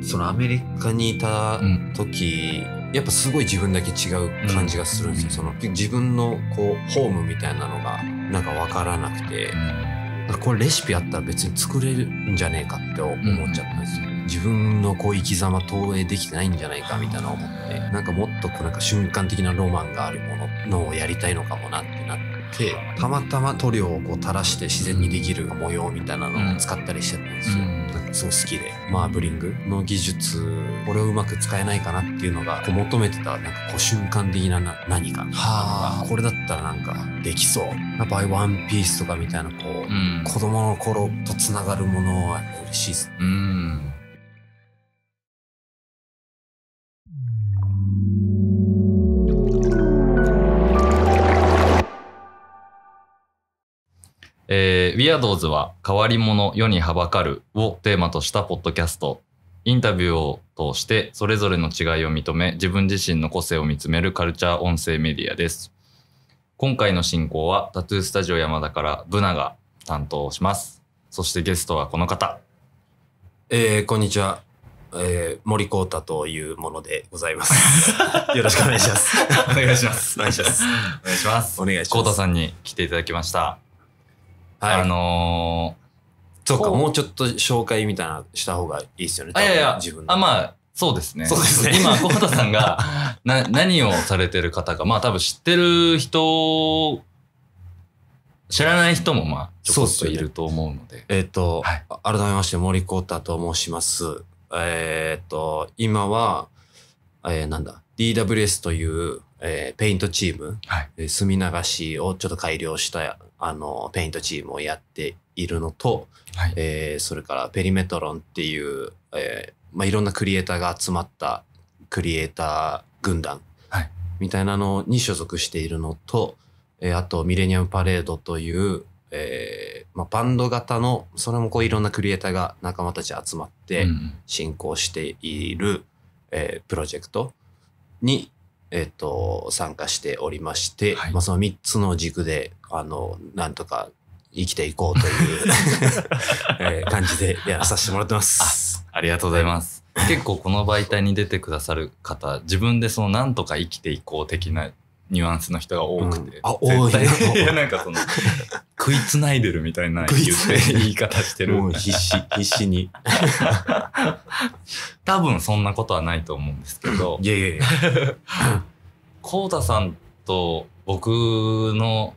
そのアメリカにいた時、うん、やっぱすごい自分だけ違う感じがするんですよ、うん、その自分のこうホームみたいなのがなんか分からなくて、うん、これレシピあったら別に作れるんじゃねえかって思っちゃったんですよ、自分のこう生き様投影できてないんじゃないかみたいな思ってなんかもっとこうなんか瞬間的なロマンがあるもののをやりたいのかもなってなって。てたまたま塗料をこう垂らして自然にできる模様みたいなのを使ったりしてたんですよ、なんかすごい好きでマーブリングの技術これをうまく使えないかなっていうのがこう求めてたなんかこう瞬間的な何かはこれだったらなんかできそうやっぱワンピースとかみたいなこう、うん、子供の頃とつながるものは嬉しいです、うんえー、ウィアドーズは変わり者世にはばかるをテーマとしたポッドキャスト。インタビューを通してそれぞれの違いを認め自分自身の個性を見つめるカルチャー音声メディアです。今回の進行はタトゥースタジオ山田からブナが担当します。そしてゲストはこの方。えー、こんにちは。えー、森光太というものでございます。よろしくお願いします。お願いします。お願いします。お願いします。光太さんに来ていただきました。はい、あのー、そうか、もうちょっと紹介みたいなした方がいいですよね。あ、いやいや、自分あ、まあ、そうですね。そうですね。今、小畑さんが な何をされてる方か、まあ多分知ってる人、知らない人もまあ、ちょっといると思うので。でね、えっ、ー、と、はい、改めまして森幸太と申します。えっ、ー、と、今は、えー、なんだ、DWS という、えー、ペイントチーム、はい、墨流しをちょっと改良したあのペイントチームをやっているのと、はい、えー、それからペリメトロンっていう、えーまあ、いろんなクリエイターが集まったクリエイター軍団みたいなのに所属しているのと、えー、あとミレニアムパレードという、えーまあ、バンド型のそれもこういろんなクリエイターが仲間たち集まって進行している、うん、えー、プロジェクトにえっと、参加しておりまして、はい、まあ、その3つの軸で、あの、なんとか生きていこうという えー、感じでやらさせてもらってます。ありがとうございます。結構この媒体に出てくださる方、自分でそのなんとか生きていこう的なニュアンスの人が多くて。うん、あ、多い、ね。いや、なんかその、食いつないでるみたいない言い方してる。もう必死、必死に。多分そんなことはないと思うんですけど。いやいやいや。コウタさんと僕の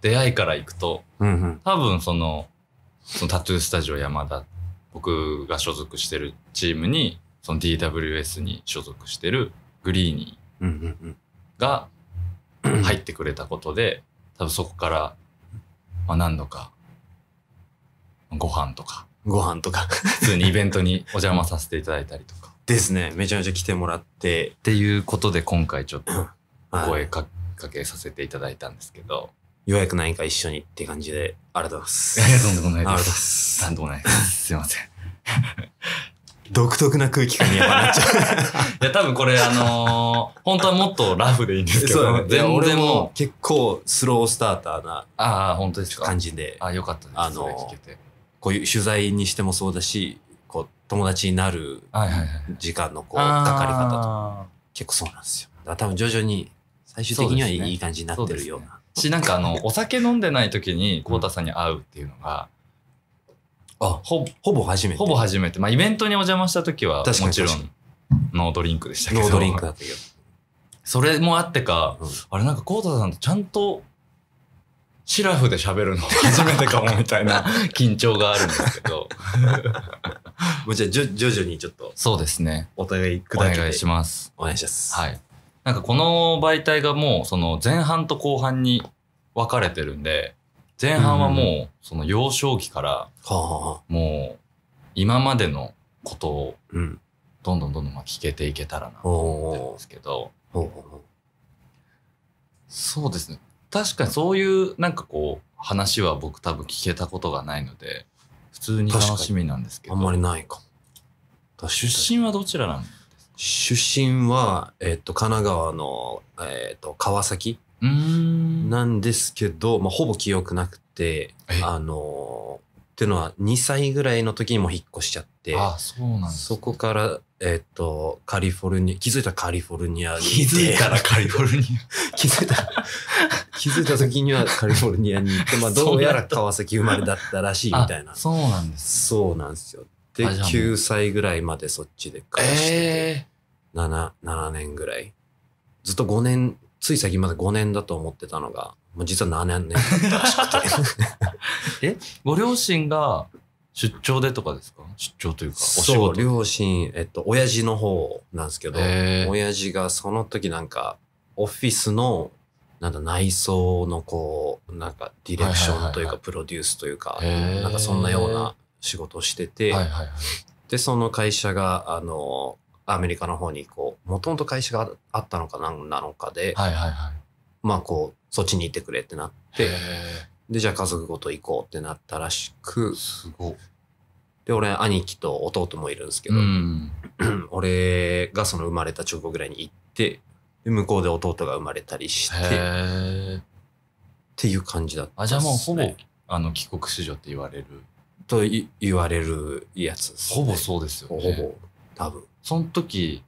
出会いから行くと、多分その、そのタトゥースタジオ山田、僕が所属してるチームに、その DWS に所属してるグリーニーが入ってくれたことで、多分そこから、まあ、何度か、ご飯とか、ご飯とか 普通にイベントにお邪魔させていただいたりとか。ですね。めちゃめちゃ来てもらって。っていうことで今回ちょっと声か,、かけさせていただいたんですけど。ようやく何か一緒にって感じで、ありがとうございます。いや、とでもないです。とでもないです。すいません。独特な空気感にやっぱなっちゃう。いや、多分これあのー、本当はもっとラフでいいんですけど、ね、全然も結構スロースターターな。ああ、本当ですか。感じで。あよかったです。あのー、聞けて。こういう取材にしてもそうだしこう友達になる時間のこうかかり方と結構そうなんですよ。だから多分徐々に最終的にはいい感じになってるような。うねうね、しなんかあの お酒飲んでない時に浩太さんに会うっていうのが。あほほぼ初めてほぼ初めて、まあ、イベントにお邪魔した時はもちろんノードリンクでしたけどノードリンクだったけど それもあってか、うん、あれなんか浩太さんとちゃんとシラフで喋るの初めてかもみたいな 緊張があるんですけど。もうじゃあじ徐々にちょっと。そうですね。お互い砕いて。お願いします。お願いします。はい。なんかこの媒体がもう、その前半と後半に分かれてるんで、前半はもう、その幼少期から、もう、今までのことを、どんどんどんどんまあ聞けていけたらなと思ってるんですけど、そうですね。確かにそういうなんかこう話は僕多分聞けたことがないので普通に楽しみなんですけどあんまりないかも出身はどちらなん出身は、えっ、ー、と、神奈川の、えっ、ー、と、川崎なんですけど、まあ、ほぼ記憶なくて、あのっていうのは2歳ぐらいの時にも引っ越しちゃって、ああそそこからえっと、カリフォルニア、気づいたらカリフォルニアに。気づいたらカリフォルニア。気づいた、気づいた時にはカリフォルニアに行って、まあどうやら川崎生まれだったらしいみたいな。そうなんです。そうなんですよ。で、9歳ぐらいまでそっちで暮らして、えー、7、7年ぐらい。ずっと5年、つい先まで5年だと思ってたのが、もう実は7年だったらしくて。えご両親が出張でとかですか出張というか、お仕そう、両親、えっと、親父の方なんですけど、親父がその時なんか、オフィスの、なんだ、内装のこう、なんか、ディレクションというか、プロデュースというか、なんかそんなような仕事をしてて、で、その会社が、あの、アメリカの方に、こう、もともと会社があったのかなんなのかで、まあ、こう、そっちに行ってくれってなって、で、じゃあ家族ごと行こうってなったらしく、すごで、俺、兄貴と弟もいるんですけど、うん 俺がその生まれた直後ぐらいに行って、で向こうで弟が生まれたりして、っていう感じだった、ね、あ、じゃあもうほぼ、あの、帰国子女って言われる。と言われるやつです、ね、ほぼそうですよ、ね、ほぼ、多分。その時、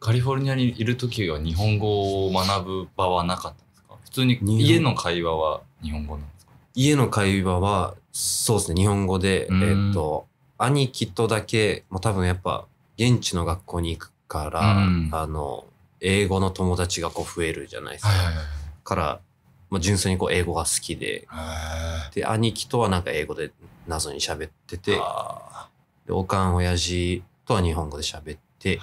カリフォルニアにいる時は日本語を学ぶ場はなかったんですか普通に家の会話は日本語なんです家の会話は、そうですね、日本語で、うん、えっ、と、兄貴とだけ、もう多分やっぱ、現地の学校に行くから、うん、あの、英語の友達がこう増えるじゃないですか。はいはい、から、まあ、純粋にこう英語が好きで、で、兄貴とはなんか英語で謎に喋ってて、で、おかん、親父とは日本語で喋って、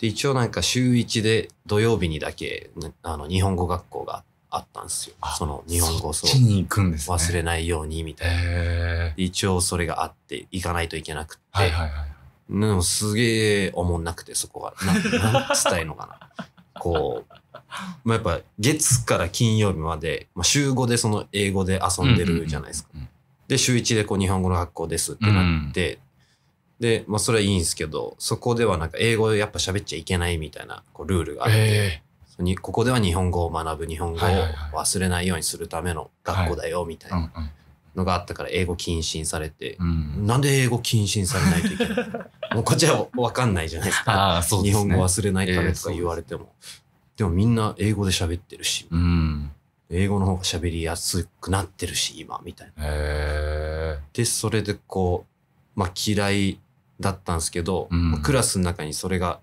で、一応なんか週1で土曜日にだけ、あの、日本語学校があっあったんですよ。その日本語そっに行くんです、ね、忘れないようにみたいな。一応それがあって行かないといけなくて。はいはいはい。でもすげえおもんなくてそこが。ななん伝えのかな。こう、まあ、やっぱ月から金曜日まで、まあ、週5でその英語で遊んでるじゃないですか。で週1でこう日本語の学校ですってなって、うん、で、まあ、それはいいんですけどそこではなんか英語でやっぱ喋っちゃいけないみたいなこうルールがあって、えにここでは日本語を学ぶ日本語を忘れないようにするための学校だよみたいなのがあったから英語禁止されて、うん、なんで英語禁止されないといけない もうこっちは分かんないじゃないですかね、日本語忘れないためとか言われても、えー、でもみんな英語で喋ってるし、うん、英語の方が喋りやすくなってるし今みたいな。えー、でそれでこう、まあ、嫌いだったんですけど、うん、クラスの中にそれが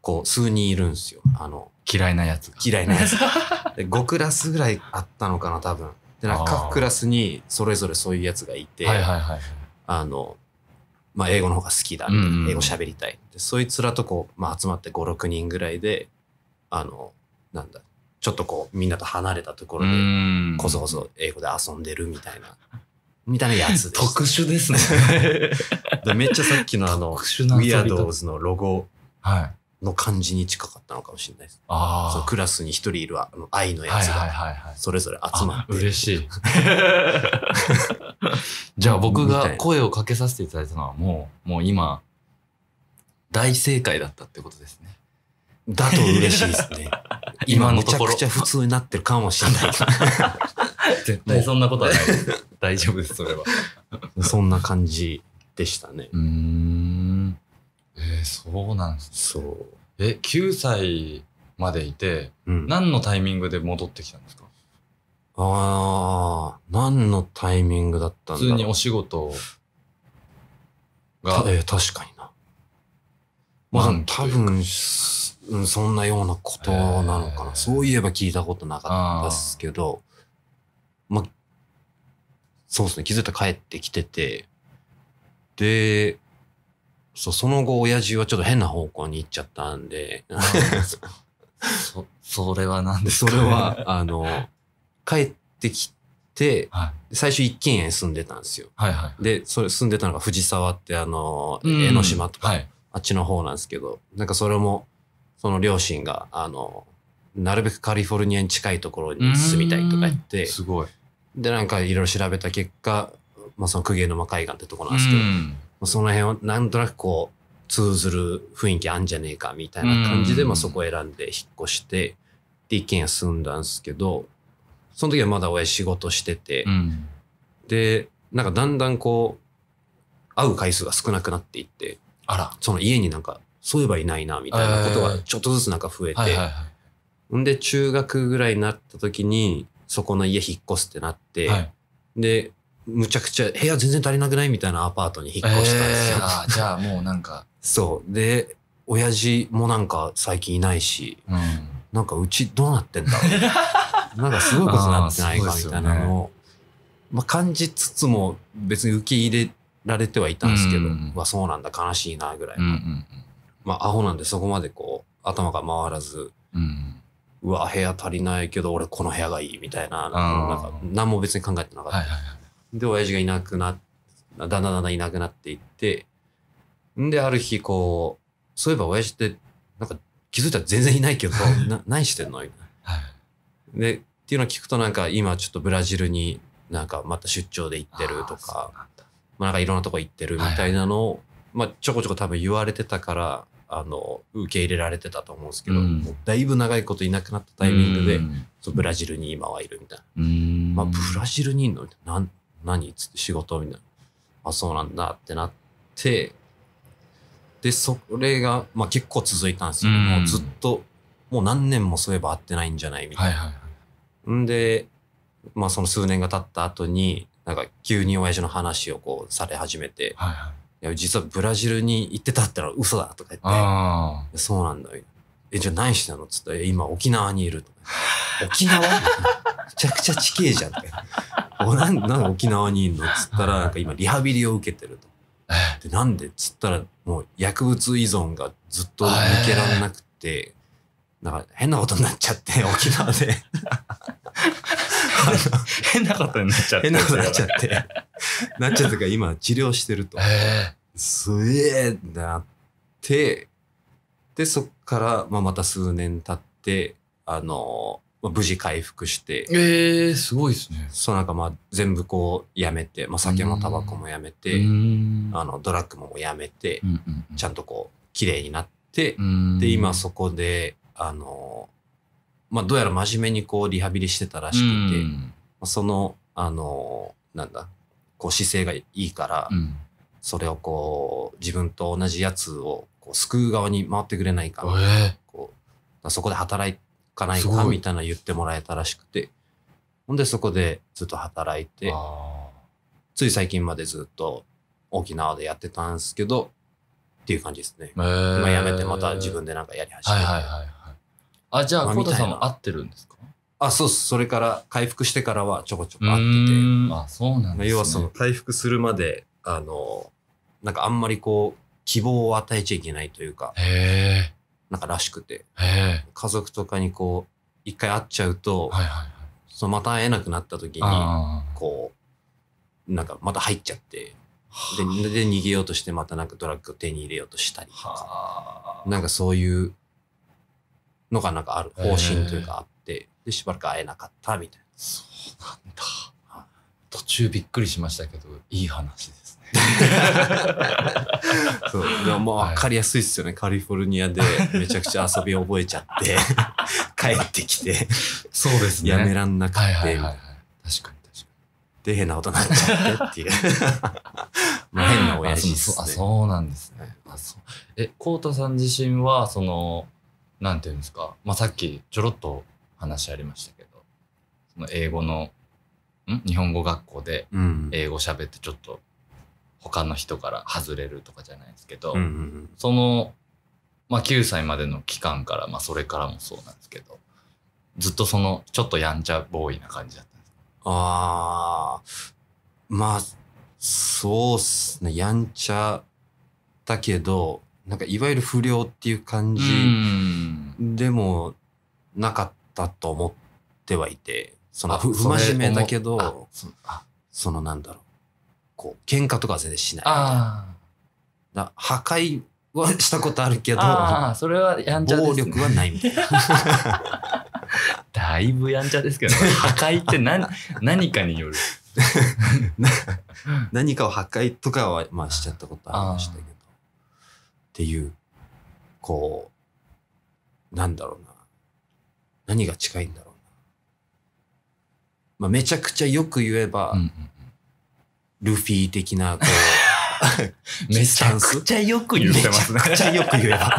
こう数人いるんですよ。あの嫌いなやつ。嫌いなやつ。5クラスぐらいあったのかな、多分。で、なんか各クラスにそれぞれそういうやつがいて、あの、まあ、英語の方が好きだ、英語喋りたい。で、そいつらとこう、まあ、集まって5、6人ぐらいで、あの、なんだ、ちょっとこう、みんなと離れたところで、こそこそ英語で遊んでるみたいな、みたいなやつです。特殊ですね で。めっちゃさっきのあの、ウィアドーズのロゴ、はい、の感じに近かったのかもしれないです。あそのクラスに一人いるあの愛のやつが、それぞれ集まって。嬉しい。じゃあ僕が声をかけさせていただいたのはもう、もう今、大正解だったってことですね。だと嬉しいですね。今のところ。めちゃくちゃ普通になってるかもしれない。絶対そんなことはない。大丈夫です、それは。そんな感じでしたね。うんえー、そうなんですそう。え、9歳までいて、うん、何のタイミングで戻ってきたんですかああ、何のタイミングだったんだ普通にお仕事が。えー、確かにな。まあ、多分、そんなようなことなのかな。えー、そういえば聞いたことなかったですけど、まあ、そうですね、気づいたら帰ってきてて、で、そう、その後、親父はちょっと変な方向に行っちゃったんで。そ、それは何ですか、それは、あの、帰ってきて、はい、最初一軒家に住んでたんですよ。はいはい、で、それ住んでたのが藤沢ってあの、江ノ島とか、あっちの方なんですけど、なんかそれも、その両親が、あの、なるべくカリフォルニアに近いところに住みたいとか言って、すごい。で、なんかいろいろ調べた結果、まあその公家沼海岸ってとこなんですけど、その辺をなんとなくこう、通ずる雰囲気あんじゃねえかみたいな感じで、まあそこを選んで引っ越して、で、一軒家住んだんですけど、その時はまだ親仕事してて、うん、で、なんかだんだんこう、会う回数が少なくなっていって、あら。その家になんか、そういえばいないな、みたいなことがちょっとずつなんか増えて、んで中学ぐらいになった時に、そこの家引っ越すってなって、はい、で、むちゃくちゃ部屋全然足りなくないみたいなアパートに引っ越したんですよ。えー、あじゃあもうなんか。そう。で、親父もなんか最近いないし、うん、なんかうちどうなってんだろう。なんかすごいことになってないかみたいなのを、ね、まあ、感じつつも別に受け入れられてはいたんですけど、うん、まあ、そうなんだ悲しいなぐらいうんうん、まあアホなんでそこまでこう頭が回らず、うんうわ部屋足りないけど俺この部屋がいいみたいななんか何も別に考えてなかった、はいはいはい、で、親父がいなくなっ、だんだんだんだんいなくなっていって、んで、ある日、こう、そういえば親父って、なんか気づいたら全然いないけど、な何してんのみたいな。はい、で、っていうのを聞くとなんか今ちょっとブラジルになんかまた出張で行ってるとか、あまあなんかいろんなとこ行ってるみたいなのを、はい、まあちょこちょこ多分言われてたから、あの、受け入れられてたと思うんですけど、うん、もうだいぶ長いこといなくなったタイミングで、うん、ブラジルに今はいるみたいな。うん、まあブラジルにいんのみたいな。なん何つって仕事みたいな。あ、そうなんだってなって、で、それが、まあ結構続いたんですよ。うん、もうずっと、もう何年もそういえば会ってないんじゃないみたいな。はいはいはい、んで、まあその数年が経った後に、なんか急に親父の話をこうされ始めて、はいはい、いや実はブラジルに行ってたってのは嘘だとか言って、そうなんだよ。え、じゃあ何してんのっつったら、今沖縄にいるとか。沖縄めちゃくちゃ地形じゃんおなんなんで沖縄にいんのっつったら、なんか今リハビリを受けてると。で、なんでっつったら、もう薬物依存がずっと抜けられなくて、なんか変なことになっちゃって、沖縄で。変なことになっちゃって。変なことになっちゃって。なっちゃってか今治療してると。すげえなって、で、そっから、まあ、また数年経って、あの無事回復して。ええー、すごいですね。そうなんかまあ全部こうやめて、まあ酒もタバコもやめて、あのドラッグもやめて、ちゃんとこう綺麗になって、で、今そこで、あの、まあどうやら真面目にこうリハビリしてたらしくて、まあ、その、あの、なんだ、こう姿勢がいいから、それをこう自分と同じやつをこう救う側に回ってくれないかな、えー、こうそこで働いかないかみたいな言ってもらえたらしくてほんでそこでずっと働いてつい最近までずっと沖縄でやってたんですけどっていう感じですね、えー、今やめてまた自分で何かやり始めた、はいはいはい、はい、あじゃああ、さんもってるんですかあそうそれから回復してからはちょこちょこ会っててあそうなんです、ね、要はその回復するまであのなんかあんまりこう希望を与えちゃいけないというか、なんからしくて、家族とかにこう、一回会っちゃうと、はいはいはい、そのまた会えなくなった時に、こう、なんかまた入っちゃって、で、で逃げようとしてまたなんかドラッグを手に入れようとしたりとか、なんかそういうのがなんかある、方針というかあって、で、しばらく会えなかったみたいな。そうなんだ。途中びっくりしましたけど、いい話です。そうでももう分かりやすいっすよね、カリフォルニアでめちゃくちゃ遊び覚えちゃって 帰ってきてそうですねやめらんなくて、はいはいはい、確かにで変なことなっちゃってっていう まあ変な親父ですねあそうなんですねあそうえ浩太さん自身はそのなんていうんですか、まあ、さっきちょろっと話ありましたけどその英語のん日本語学校で英語喋ってちょっと他の人から外れるとかじゃないですけど、うんうんうん、その、まあ、9歳までの期間から、まあ、それからもそうなんですけどずっとそのちょっとやんちゃボーイな感じだったんですあまあそうっすねやんちゃだけどなんかいわゆる不良っていう感じでもなかったと思ってはいてその不真面目だけどそのなんだろうこう喧嘩とか全然しないみな破壊はしたことあるけどそれはやんちゃ、ね、暴力はないみたいな だいぶやんちゃですけど、ね、破壊って何 何かによる 何かを破壊とかは、まあ、しちゃったことありましたけどっていうこうなんだろうな何が近いんだろうな、まあ、めちゃくちゃよく言えば、うんうんルフィ的な、こう、めちゃくちゃよく言ってますね。めちゃくちゃよく言えば。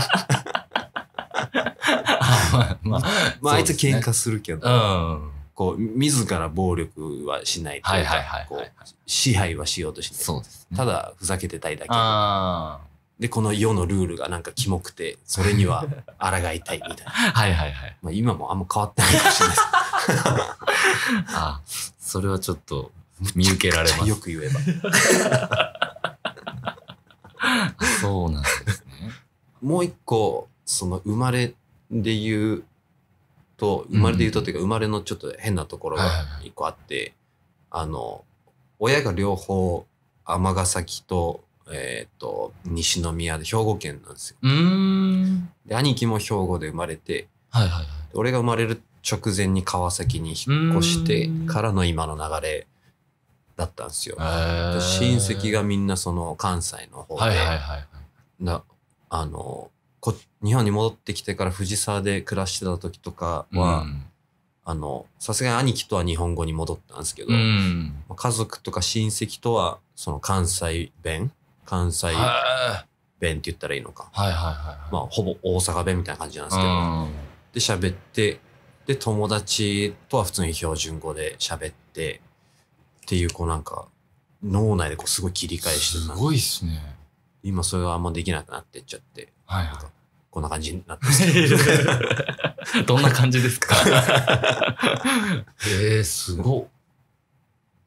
まあ、まあ、あ、いつ喧嘩するけど、こう、自ら暴力はしないといか、支配はしようとしない。そうです、ただ、ふざけてたいだけ。で、この世のルールがなんかキモくて、それには抗いたいみたいな。はいはいはい。まあ今もあんま変わってないかもしれないです。あ、それはちょっと見受けられます。よく言えば。そうなんですね。もう一個、その生まれで言うと、生まれで言うとというか、生まれのちょっと変なところが一個あって、あの、親が両方、尼崎と、えっ、ー、と、西宮で兵庫県なんですよ。で、兄貴も兵庫で生まれて、はいはいはい、俺が生まれる直前に川崎に引っ越してからの今の流れだったんですよ。親戚がみんなその関西の方で、はいはいはいなあのこ日本に戻ってきてから藤沢で暮らしてた時とかは、あの、さすがに兄貴とは日本語に戻ったんですけど、うん、家族とか親戚とは、その関西弁関西弁って言ったらいいのか。はいはいはい。まあ、ほぼ大阪弁みたいな感じなんですけど、で、喋って、で、友達とは普通に標準語で喋って、っていう、こうなんか、脳内でこうすごい切り返してすごいっすね。今それはあんまできなくなっていっちゃって、はいなんはこんな感じになってます どんな感じですか ええ、すご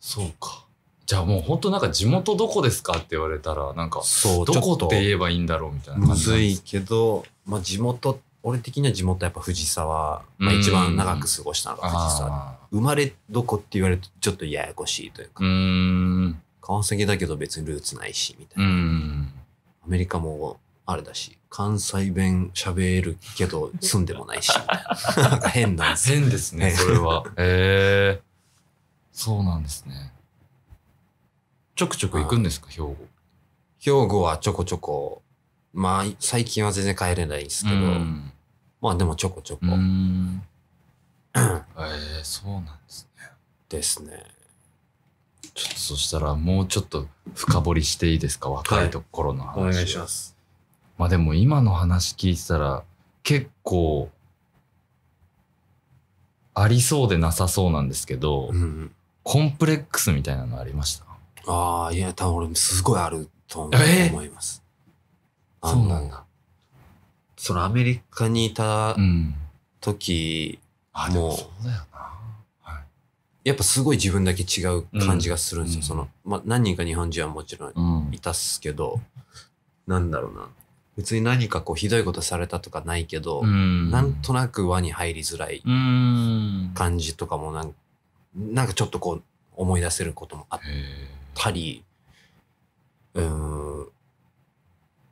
そうか。じゃあもう本当なんか地元どこですかって言われたら、なんか、そう、どこって言えばいいんだろうみたいな感じなずいけど、まあ地元っ俺的には地元やっぱ藤沢、まあ、一番長く過ごしたのが藤沢生まれどこって言われるとちょっとややこしいというか川崎だけど別にルーツないしみたいなアメリカもあれだし関西弁喋るけど住んでもないしみたいな なんか変なんです変ですねそれはへえー、そうなんですねちょくちょく行くんですか兵庫兵庫はちょこちょこまあ、最近は全然帰れないですけど、うん、まあでもちょこちょこ。え えー、そうなんですね。ですね。ちょっとそしたらもうちょっと深掘りしていいですか若いところの話、はい、お願いします。まあでも今の話聞いてたら結構ありそうでなさそうなんですけど、うん、コンプレックスみたいなのありましたああいや多分俺すごいあると思います。そうなんだ。そのアメリカにいた時も、うはい、やっぱすごい自分だけ違う感じがするんですよ。うん、その、まあ、何人か日本人はもちろんいたっすけど、うん、なんだろうな。別に何かこうひどいことされたとかないけど、うん、なんとなく輪に入りづらい感じとかもなんなんかちょっとこう思い出せることもあったり、うん、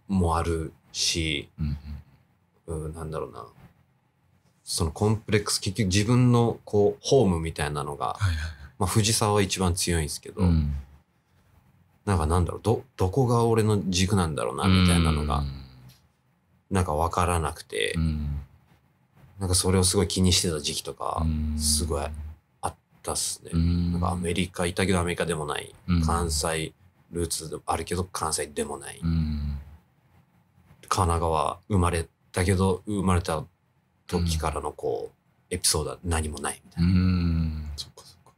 もあるし、うん、うん、なんだろうな。そのコンプレックス、結局自分のこう、ホームみたいなのが、はいはいはい、まあ藤沢は一番強いんですけど、うん、なんかなんだろう、ど、どこが俺の軸なんだろうな、みたいなのが、うん、なんかわからなくて、うん、なんかそれをすごい気にしてた時期とか、すごいあったっすね。なんかアメリカいたけどアメリカでもない、関西ルーツでもあるけど関西でもない。神奈川生まれたけど生まれた時からのこう、エピソードは何もないみたいな。うんそっかそっか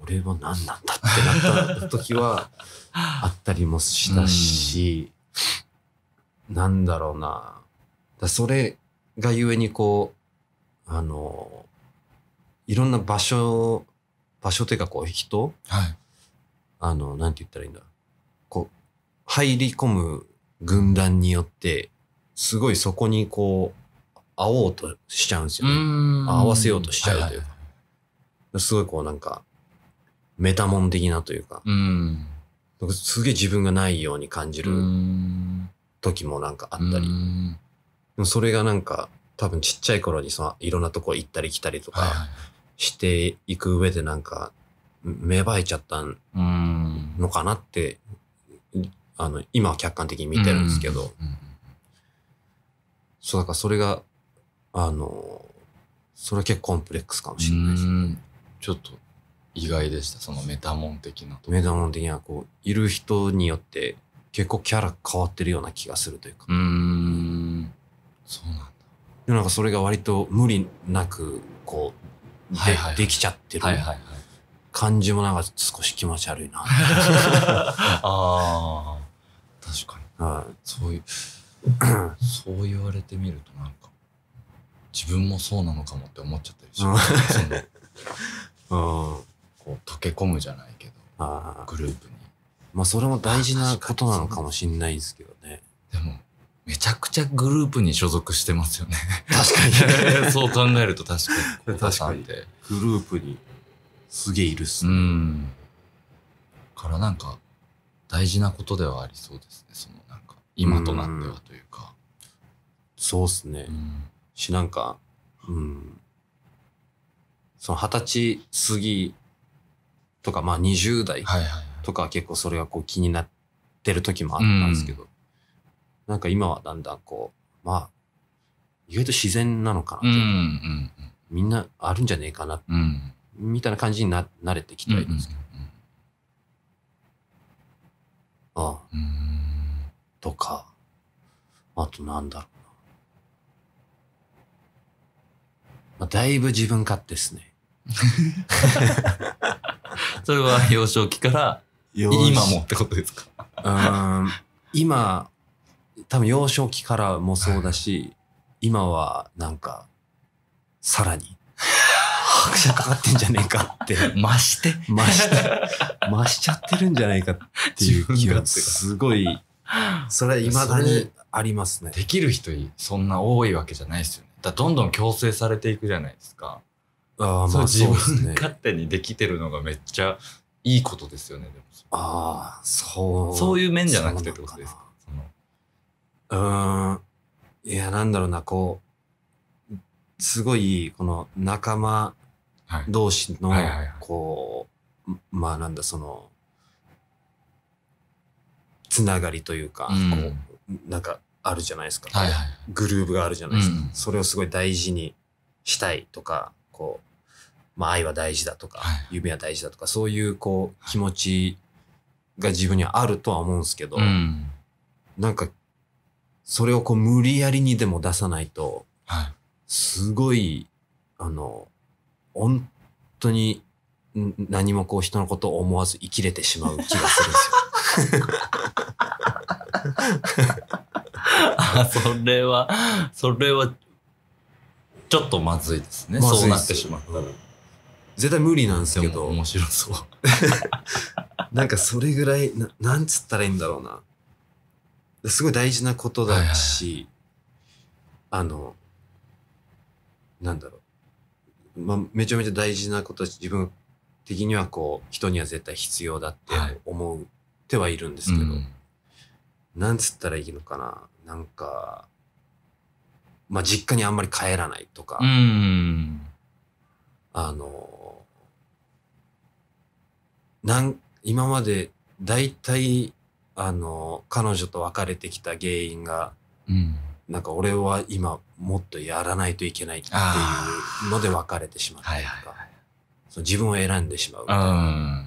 俺は何なんだってなった時は あったりもしたし、なんだろうなだそれがゆえにこうあのいろんな場所場所というかこう人、はい、あのなんて言ったらいいんだこう入り込む軍団によって、すごいそこにこう、合おうとしちゃうんですよね。合わせようとしちゃうというか。はいすごいこうなんか、メタモン的なというか、うすげえ自分がないように感じる時もなんかあったり、それがなんか多分ちっちゃい頃にそのいろんなとこ行ったり来たりとかしていく上でなんか芽生えちゃったのかなってあの、今は客観的に見てるんですけど、そう、だからそれが、あの、それは結構コンプレックスかもしれないですね。ちょっと意外でした、そのメタモン的なメタモン的には、こう、いる人によって結構キャラ変わってるような気がするというか。うん、そうなんだ。でなんかそれが割と無理なく、こう、で,、はできちゃってる。はいはいはい感じもなんか少し気持ち悪いな。ああ。確かに、はい、そういうそう言われてみるとなんか自分もそうなのかもって思っちゃったりします、ね、うん。こう溶け込むじゃないけどグループにまあそれも大事なことなのかもしんないですけどねでもめちゃくちゃグループに所属してますよね確かに そう考えると確かに確かにグループにすげえいるっすねうんからなんか大事なことではありそうですねそのなんか今となってはというか、うん、そうっすね、うん、しなんかうんその二十歳過ぎとかまあ20代とか結構それがこう気になってる時もあったんですけど、うん、なんか今はだんだんこうまあ意外と自然なのかなって、うんうんうん、みんなあるんじゃねえかな、みたいな感じにな慣れてきたいですけど、ん。とか、あとなんだろうな。まあ、だいぶ自分勝手ですね。それは幼少期から今もってことですかうん今多分幼少期からもそうだし、はい、今はなんかさらに拍車かかってんじゃねえかって。増して。増して。増しちゃってるんじゃないかっていう気がすごい。それ、は未だにありますね。できる人、そんな多いわけじゃないですよね。だどんどん強制されていくじゃないですか。ああ、まあ、自分勝手にできてるのがめっちゃいいことですよね。ああ、そう。そういう面じゃなくてってことですか。うん。いや、なんだろうな、こう、すごい、この仲間同士の、こう、まあなんだ、その、つながりというか、こう、なんかあるじゃないですか。グルーブがあるじゃないですか。それをすごい大事にしたいとか、こう、まあ愛は大事だとか、夢は大事だとか、そういうこう、気持ちが自分にはあるとは思うんですけど、なんか、それをこう無理やりにでも出さないと、すごい、あの、本当に何もこう人のことを思わず生きれてしまう気がするんですよ。それはそれはちょっとまずいですね、ま、そうなってしまったら。絶対無理なんですけど面白そう なんかそれぐらいななんつったらいいんだろうなすごい大事なことだし、はいはい、あのなんだろうまあ、めちゃめちゃ大事なこと自分的にはこう、人には絶対必要だって思うてはいるんですけど、うん、なんつったらいいのかな。なんか、まあ、実家にあんまり帰らないとか、うん、あの、なん今まで大体あの彼女と別れてきた原因が、うん、なんか俺は今もっとやらないといけないっていうので別れてしまったりとか、その自分を選んでしまうみたいな。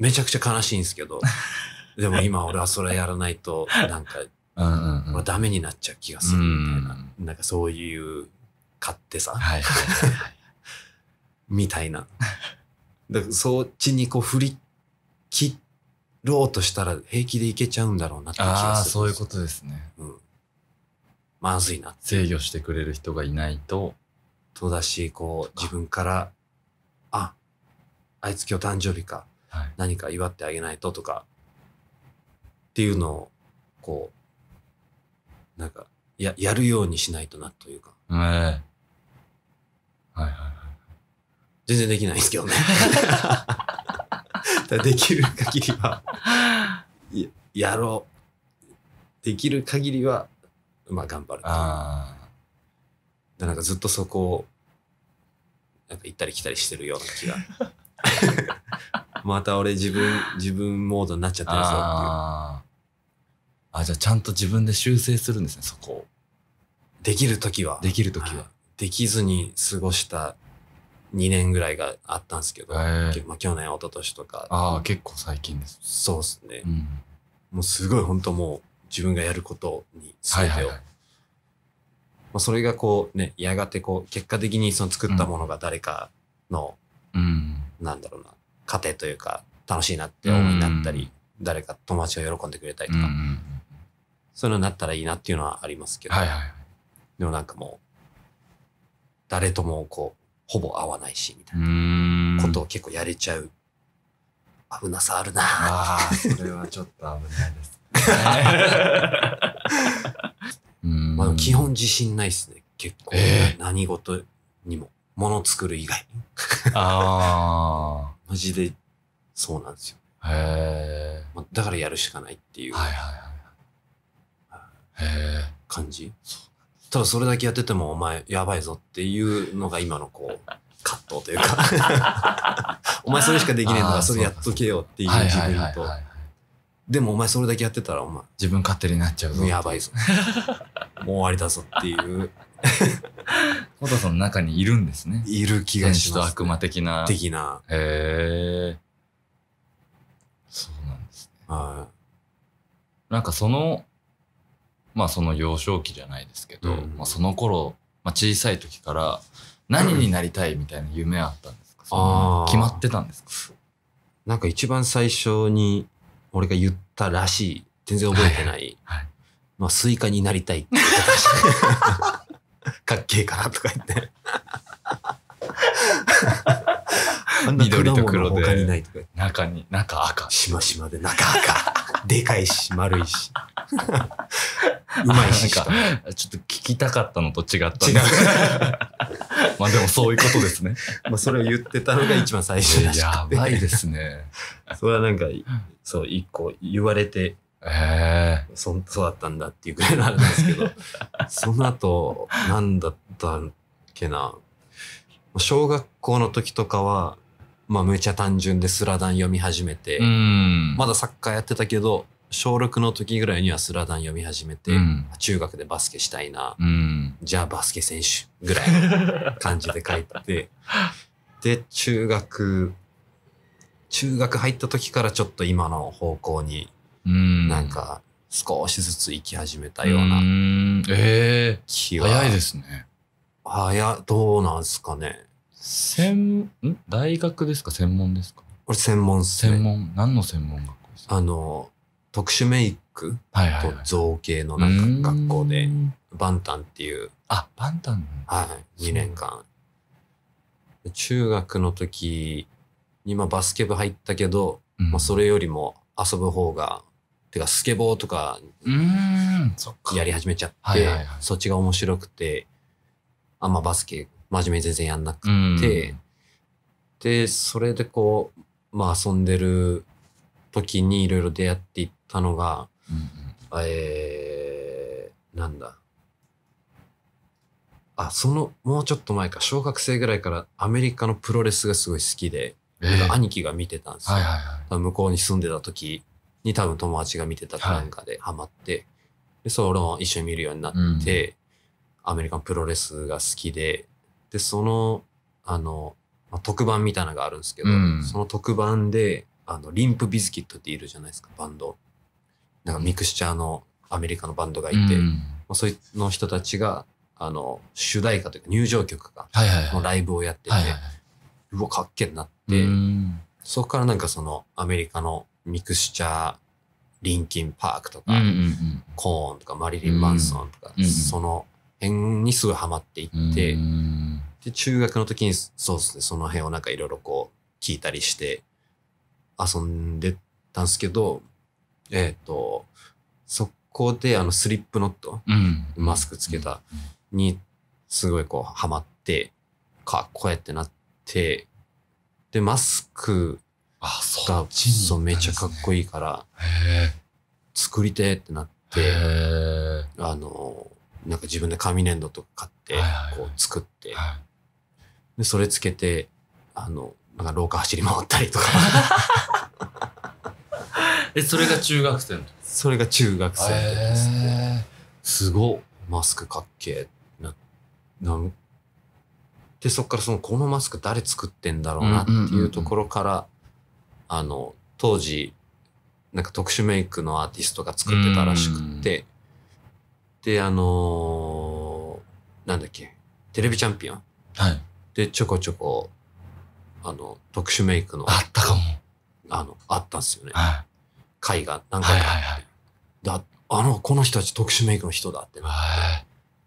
めちゃくちゃ悲しいんですけど、でも今俺はそれやらないと、なんか、ん、ダメになっちゃう気がするみたいな、なんかそういう勝手さ、みたいな。だからそっちにこう振りろうとしたら平気でいけちゃうんだろうなって気がする。そういうことですね。うん。まずいな。制御してくれる人がいないと。そうだし、こう、自分から、あ、あいつ今日誕生日か、はい、何か祝ってあげないととか、っていうのを、こう、なんか、や、やるようにしないとなというか。えー、はいはいはい。全然できないですけどね。できる限りはやろうできる限りはまあ頑張るあでなんかずっとそこをなんか行ったり来たりしてるような気が また俺自分自分モードになっちゃってるぞっていうああじゃあちゃんと自分で修正するんですねそこをできる時はできる時は、できずに過ごした2年ぐらいがあったんですけど、まあ、去年一昨年とかああ結構最近ですそうですね、うん、もうすごい本当もう自分がやることに全てを、まあ、それがこうねやがてこう結果的にその作ったものが誰かの、うん、なんだろうな糧というか楽しいなって思いになったり、うん、誰か友達が喜んでくれたりとか、うん、そういうのになったらいいなっていうのはありますけど、はいはい、でもなんかもう誰ともこうほぼ合わないし、みたいなことを結構やれちゃう。危なさあるなああ、それはちょっと危ないです。まあ、基本自信ないっすね。結構、えー、何事にも。もの作る以外。ああ。マジで、そうなんですよ。へえ、まあ。だからやるしかないっていう。はいはいはい。へえ。感じ。そうただそれだけやっててもお前やばいぞっていうのが今のこう、葛藤というか お前それしかできねえんだからそれやっとけよっていう自分と。でもお前それだけやってたらお前。自分勝手になっちゃうぞ。やばいぞ。もう終わりだぞっていう。コトさんの中にいるんですね。いる気がします、ね。と悪魔的な。的な。へえ。そうなんですね。はい。なんかそのまあその幼少期じゃないですけど、うん、まあ、その頃、まあ、小さい時から何になりたいみたいな夢あったんですか、うん、決まってたんですかなんか一番最初に俺が言ったらしい全然覚えてない、はいはい、まあスイカになりたいって かっけえかなとか言って緑と黒果物他にないとか。中に、中赤。しましまで中赤。でかいし、丸いし。うまいし。ちょっと聞きたかったのと違った違う。まあでもそういうことですね。まあそれを言ってたのが一番最初やばいですね。それはなんか、そう、一個言われて、えー、そそうだったんだっていうくらいなんですけど、その後、何だったっけな。小学校の時とかは、まあ、めちゃ単純でスラダン読み始めて、まだサッカーやってたけど、小6の時ぐらいにはスラダン読み始めて、うん、中学でバスケしたいな、うん、じゃあバスケ選手ぐらいの感じで書いて で中学中学入った時からちょっと今の方向に、なんか少しずつ行き始めたような気は、えー、早いですね早どうなんすかね専ん大学ですか専門ですか俺専門っすね専門何の専門学校ですかあの特殊メイクはいと造形のなんか学校でバンタンっていう、あバンタンはい、2年間中学の時にバスケ部入ったけど、まあ、それよりも遊ぶ方がてかスケボーとかうんそっかやり始めちゃって、はいそっちが面白くてあんまバスケ真面目に全然やんなくて、で、それでこう、まあ遊んでる時にいろいろ出会っていったのが、うんえー、なんだ。あ、その、もうちょっと前か、小学生ぐらいからアメリカのプロレスがすごい好きで、えー、兄貴が見てたんですよ。はいはいはい、向こうに住んでた時に多分友達が見てたかなんかでハマって、はい、で、それを一緒に見るようになって、うん、アメリカのプロレスが好きで、で、その、あの、まあ、特番みたいなのがあるんですけど、うん、その特番で、あの、リンプビズキットっているじゃないですか、バンド。なんかミクスチャーのアメリカのバンドがいて、うん、まあ、そいの人たちが、あの、主題歌というか入場曲が、はいはいのライブをやってて、はいはいはい、うわ、かっけんなって、うん、そこからなんかそのアメリカのミクスチャー、リンキンパークとか、うんうんうん、コーンとかマリリン・マンソンとか、うんうん、その辺にすごいハマっていって、うんで、中学の時に、そうですね、その辺をなんかいろいろこう、聞いたりして、遊んでたんですけど、えっ、ー、と、そこであのスリップノット、うん、マスクつけた、に、すごいこう、ハマって、かっこえってなって、で、マスクが、そそう、めっちゃかっこいいから、作りてってなって、あの、なんか自分で紙粘土とか買って、こう作って、で、それつけて、あの、なんか廊下走り回ったりとか。え、それが中学生の時それが中学生の時ですね。すごマスクかっけえな、な、で、そっからその、このマスク誰作ってんだろうなっていうところから、あの、当時、なんか特殊メイクのアーティストが作ってたらしくて、で、あのー、なんだっけ、テレビチャンピオン。はい。で、ちょこちょこ、あの、特殊メイクの、あったかも。あの、あったんですよね。はい、会が何回かあはいはいはい、あの、この人たち特殊メイクの人だってなって、はい、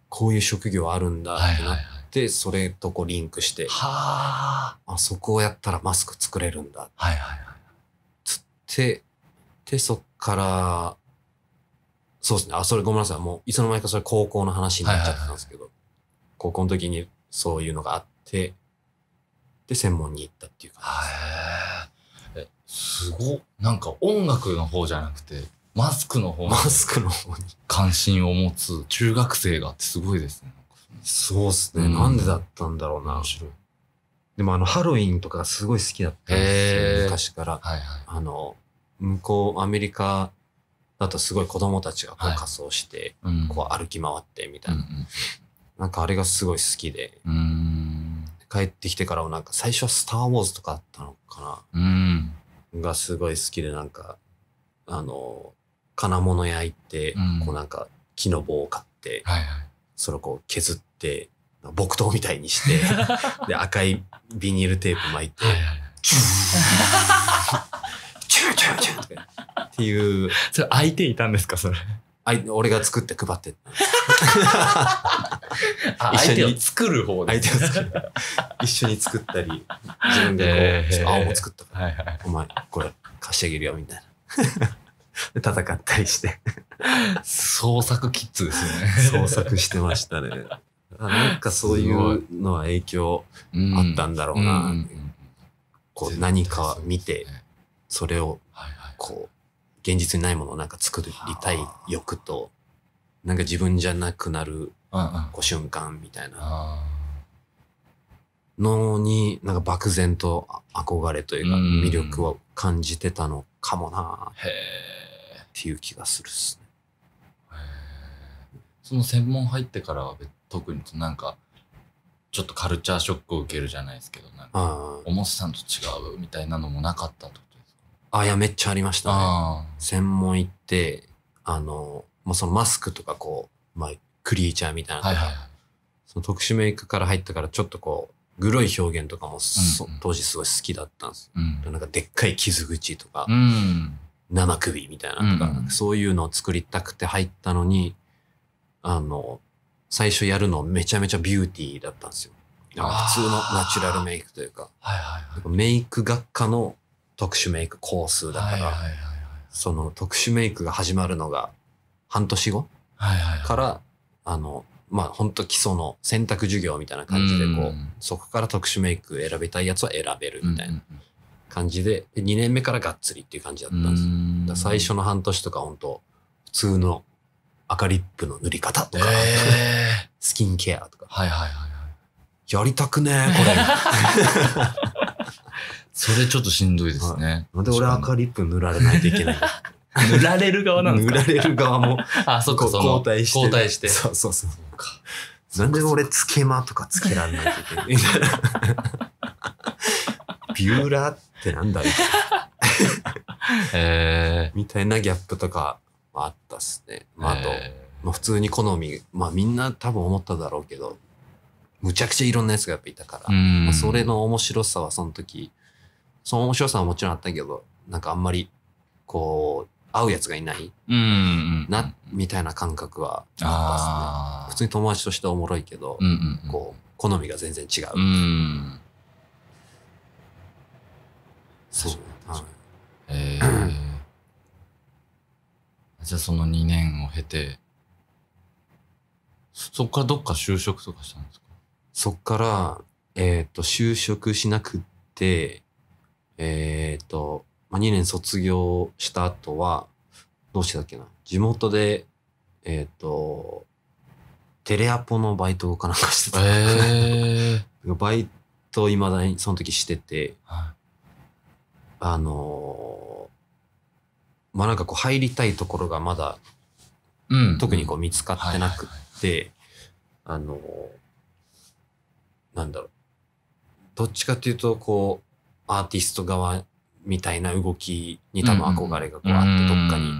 こういう職業あるんだってなって、はいはいはい、それとこうリンクして、はあそこをやったらマスク作れるんだ。はいはいはい。つって、で、そっから、そうですね。あ、それごめんなさい。もう、いつの間にかそれ高校の話になっちゃってたんですけど、はいはいはい、高校の時にそういうのがあってで専門に行ったっていう感じです。すごなんか音楽の方じゃなくてマスクの方マスクの方に関心を持つ中学生がってすごいですね。そうっすね、うん、なんでだったんだろうな。でもあのハロウィンとかすごい好きだったんですよ、昔から。はいはい、あの向こうアメリカだとすごい子供たちがこう仮装して、はい、こう歩き回ってみたいな、うんうん、なんかあれがすごい好きで。うん帰ってきてからもなんか最初は「スター・ウォーズ」とかあったのかな、うん、がすごい好きでなんかあの金物屋行って、うん、こうなんか木の棒を買って、はいはい、それをこう削って木刀みたいにして で赤いビニールテープ巻いて「チューチューチューチュー」っていうそれ相手いたんですかそれあい俺が作って配って 一緒に作る方で相手を作る一緒に作ったり自分でこう、青も作ったから、はいはい、お前これ貸してあげるよみたいな 戦ったりして創作キッズですね創作してましたねなんかそういうのは影響あったんだろうな、うんうん、こう何か見てそれをこう現実にないものをなんか作りたい欲と、なんか自分じゃなくなる、こう瞬間みたいなのに、なんか漠然と憧れというか魅力を感じてたのかもなっていう気がするっすね。その専門入ってからは特になんか、ちょっとカルチャーショックを受けるじゃないですけど、なんか、重さんと違うみたいなのもなかったと。あ、いや、めっちゃありましたね。専門行って、あの、まあ、そのマスクとかこう、まあ、クリーチャーみたいなはいはいはい、その特殊メイクから入ったからちょっとこう、グロい表現とかも、うんうん、当時すごい好きだったんですよ。うん、なんかでっかい傷口とか、うん、生首みたいなとか、うんかそういうのを作りたくて入ったのに、あの、最初やるのめちゃめちゃビューティーだったんですよ。普通のナチュラルメイクというか、はいはいはい、メイク学科の特殊メイクコースだから、その特殊メイクが始まるのが半年後から、あの、まあ本当基礎の選択授業みたいな感じでこう、うん、そこから特殊メイク選びたいやつは選べるみたいな感じで、で2年目からがっつりっていう感じだったんです。最初の半年とか本当普通の赤リップの塗り方とか、えー、スキンケアとか。はいはいはい。やりたくねえ、これ。それちょっとしんどいですね。なんで俺赤リップ塗られないといけない塗られる側なんですか塗られる側も。あ、そっか、そ交代して。交代して。そうそうそう。なんで俺、つけまとかつけらんないといけない。ビューラーってなんだろう。え ー、みたいなギャップとかあったっすね。まあ、あと、まあ、普通に好み、まあみんな多分思っただろうけど、むちゃくちゃいろんなやつがやっぱいたから、まあ、それの面白さはその時その面白さはもちろんあったけど、なんかあんまり、こう、合うやつがいないな、みたいな感覚はあったすね。普通に友達としておもろいけど、こう、好みが全然違う。うそう。えじゃあその2年を経て、そっからどっか就職とかしたんですかそっから、えっ、ー、と、就職しなくて、えっ、ー、と、まあ、2年卒業した後は、どうしてたっけな。地元で、えっ、ー、と、テレアポのバイトかなんかしてた。えー、バイトいまだにその時してて、はい、あのー、まあ、なんかこう入りたいところがまだ、うん、特にこう見つかってなくって、あのー、なんだろう。どっちかっていうと、こう、アーティスト側みたいな動きに多分憧れがこうあって、どっかに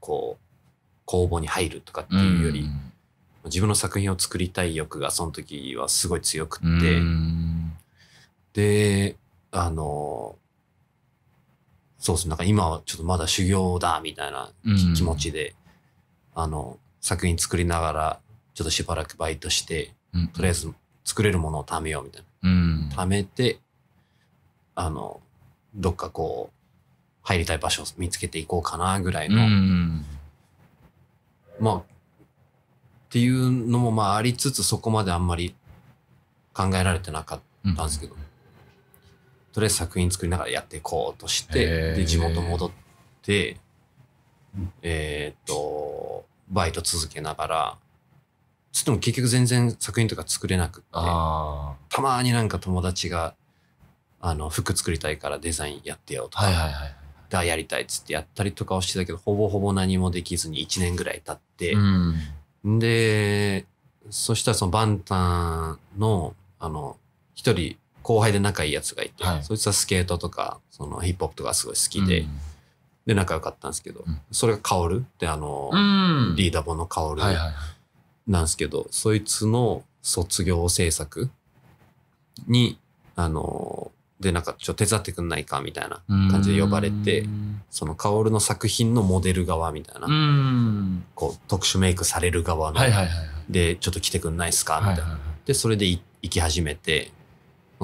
こう公募に入るとかっていうより、自分の作品を作りたい欲がその時はすごい強くって、であのそうですねなんか今はちょっとまだ修行だみたいな気持ちで、あの作品作りながらちょっとしばらくバイトして、とりあえず作れるものを貯めようみたいな、貯めてあの、どっかこう、入りたい場所を見つけていこうかなぐらいの、まあ、っていうのもまあありつつそこまであんまり考えられてなかったんですけど、うん、とりあえず作品作りながらやっていこうとして、で、地元戻って、えー、っと、バイト続けながら、つっても結局全然作品とか作れなくって、たまになんか友達があの服作りたいからデザインやってよとか、がやりたいっつってやったりとかをしてたけどほぼほぼ何もできずに1年ぐらい経って、うん、でそしたらそのバンタンのあの1人後輩で仲いいやつがいて、はい、そいつはスケートとかそのヒップホップとかすごい好きで。うん、で仲良かったんですけど、うん、それが薫ってあの、リーダーボの薫なんですけど、そいつの卒業制作にあので、なんか、ちょ、手伝ってくんないかみたいな感じで呼ばれて、その、薫の作品のモデル側みたいな、こう、特殊メイクされる側の、で、ちょっと来てくんないっすかみたいな。で、それで行き始めて、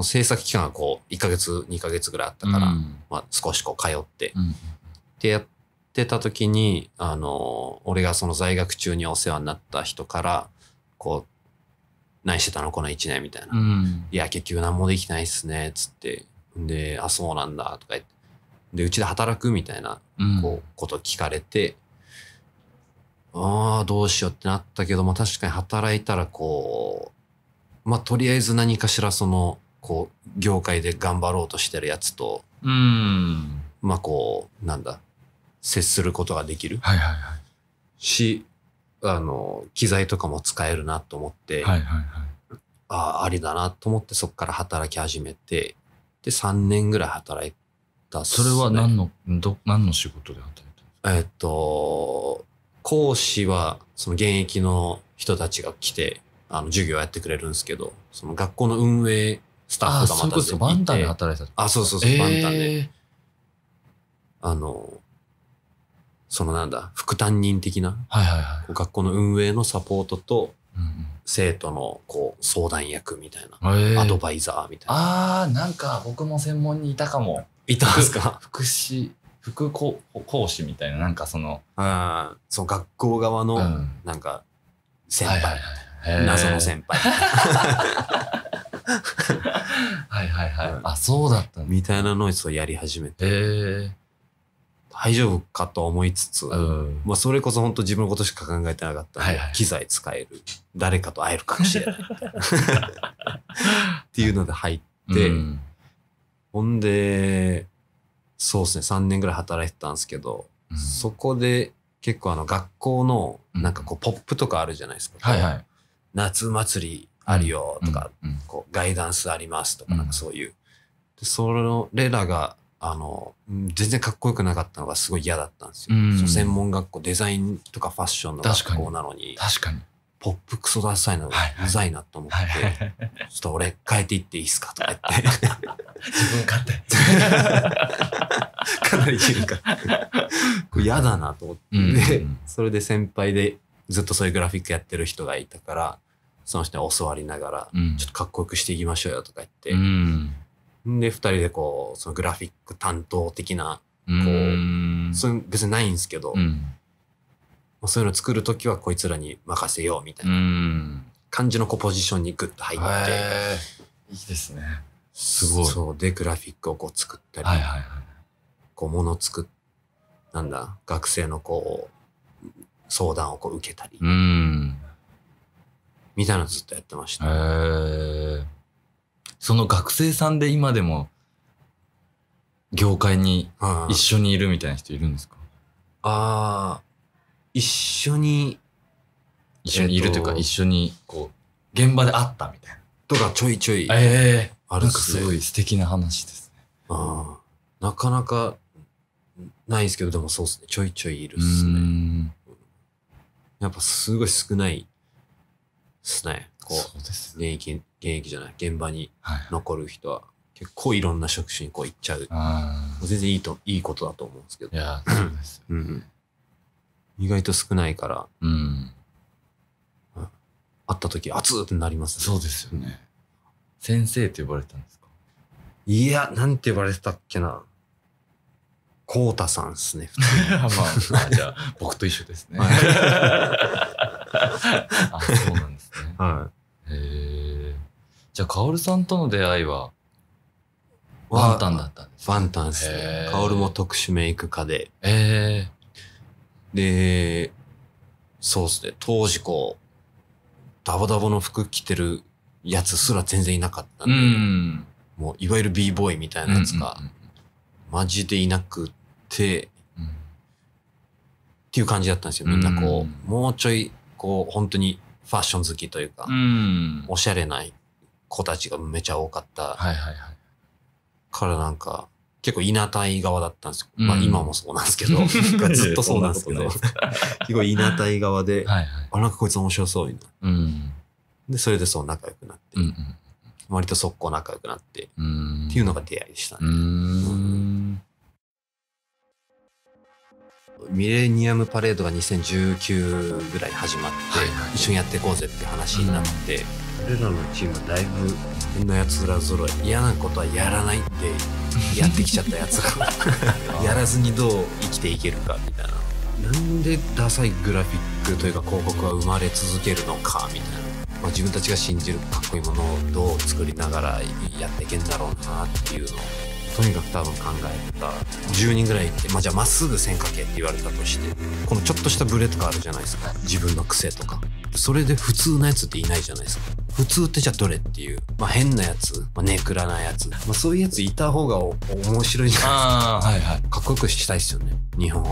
制作期間がこう、1ヶ月、2ヶ月ぐらいあったから、まあ、少しこう、通って、で、やってた時に、あの、俺がその在学中にお世話になった人から、こう、何してたのこの1年みたいな。うん、いや、結局何もできないっすね、っつって。で、あ、そうなんだ、とか言って。で、うちで働くみたいな、こう、こと聞かれて、うん、ああ、どうしようってなったけど、まあ確かに働いたらこう、まあとりあえず何かしらその、こう、業界で頑張ろうとしてるやつと、うん、まあこう、なんだ、接することができる。はいはいはい。し、あの、機材とかも使えるなと思って、はいはいはい、ああ、ありだなと思ってそこから働き始めて、で、3年ぐらい働いた、ね、それは何の、ど、何の仕事で働いたんですかえっと、講師は、その現役の人たちが来て、あの、授業やってくれるんですけど、その学校の運営スタッフがまたで働いて。あ、そうそうそう、バンタンで。あの、そのなんだ、副担任的な、はいはいはい、学校の運営のサポートと、うん生徒のこう相談役みたいな、アドバイザーみたいな。あー、なんか僕も専門にいたかも。いたんですか福祉、副講師みたいな、なんかその。あその学校側の、なんか、先輩、はいはいはい、謎の先輩。はいはいはい。あ、そうだったみたいなのをやり始めて。え大丈夫かと思いつつ、うん、まあ、それこそ本当自分のことしか考えてなかったで、はいはい、機材使える誰かと会えるかもしれない っていうので入って、うん、ほんでそうですね3年ぐらい働いてたんですけど、うん、そこで結構あの学校のなんかこうポップとかあるじゃないですか、はいはい、夏祭りあるよとか、こうガイダンスありますとかなんかそういう。それらがあの、全然かっこよくなかったのがすごい嫌だったんですよ。専門学校、デザインとかファッションの学校なのに。確かに。ポップクソダサいのがうざいなと思って、ちょっと俺変えていっていいですかとか言って。自分勝手。かなり自分勝手。これ嫌だなと思って、うん、それで先輩でずっとそういうグラフィックやってる人がいたから、その人に教わりながら、ちょっとかっこよくしていきましょうよとか言って、うんで、二人でこう、そのグラフィック担当的な、こう、そう別にないんですけど、うん、そういうの作るときはこいつらに任せようみたいな感じのこうポジションにグッと入って。いいですね。すごい。そう。で、グラフィックをこう作ったり、はいはいはい、こう、もの作っ、なんだ、学生のこう、相談をこう受けたり、みたいなのずっとやってました。へーその学生さんで今でも業界に一緒にいるみたいな人いるんですかああ、一緒に。一緒にいるというか、えー、一緒にこう、現場で会ったみたいな。とかちょいちょい。ええー、ある、ね、なんかすごい素敵な話ですね。ああ、なかなかないですけど、でもそうですね。ちょいちょいいるっすね。やっぱすごい少ないっすね。こう、うですね、現現役じゃない現場に残る人は、結構いろんな職種にこう行っちゃう全然いいといいことだと思うんですけどいやそうです、ねうん、意外と少ないから、うん、会った時熱ってなります、ね、そうですよね、先生って呼ばれたんですかいやなんて呼ばれてたっけなコウタさんですね、まあ、まあ、じゃあ、僕と一緒ですね。はい、あ、そうなんですね。はい。へえ。じゃあ、カオルさんとの出会いは、ワンタンだったんですワンタンですね。カオルも特殊メイク家で。えー、で、そうですね。当時こう、ダボダボの服着てるやつすら全然いなかったんで、うん、もういわゆる b ボーイみたいなやつが、マジでいなくて、うん、っていう感じだったんですよ。みんなこう、うん、もうちょい、こう、本当にファッション好きというか、おしゃれな子たちがめちゃ多かった。はいはいはい。からなんか、結構稲対側だったんですよ。うん、まあ今もそうなんですけど、ずっとそうなんですけど、結構稲対側で、はいはい、あ、なんかこいつ面白そうみたいな。うん、で、それでそう仲良くなって、うんうん、割と速攻仲良くなって、うん、っていうのが出会いでしたね。ミレニアムパレードが2019ぐらい始まって、はいはい、一緒にやっていこうぜって話になって、ルナのチームだいぶ変なやつらぞろい嫌なことはやらないってやってきちゃったやつが やらずにどう生きていけるかみたいななんでダサいグラフィックというか広告は生まれ続けるのかみたいな、まあ、自分たちが信じるかっこいいものをどう作りながらやっていけんだろうなっていうのをとにかく多分考えた10人ぐらいって、まあ、じゃあまっすぐ線かけって言われたとしてこのちょっとしたブレとかあるじゃないですか自分の癖とかそれで普通のやつっていないじゃないですか普通ってじゃあどれっていう、まあ、変なやつ、まあ、ネクラなやつ、まあ、そういうやついた方が面白いじゃないですか、はいはい、かっこよくしたいですよね日本を。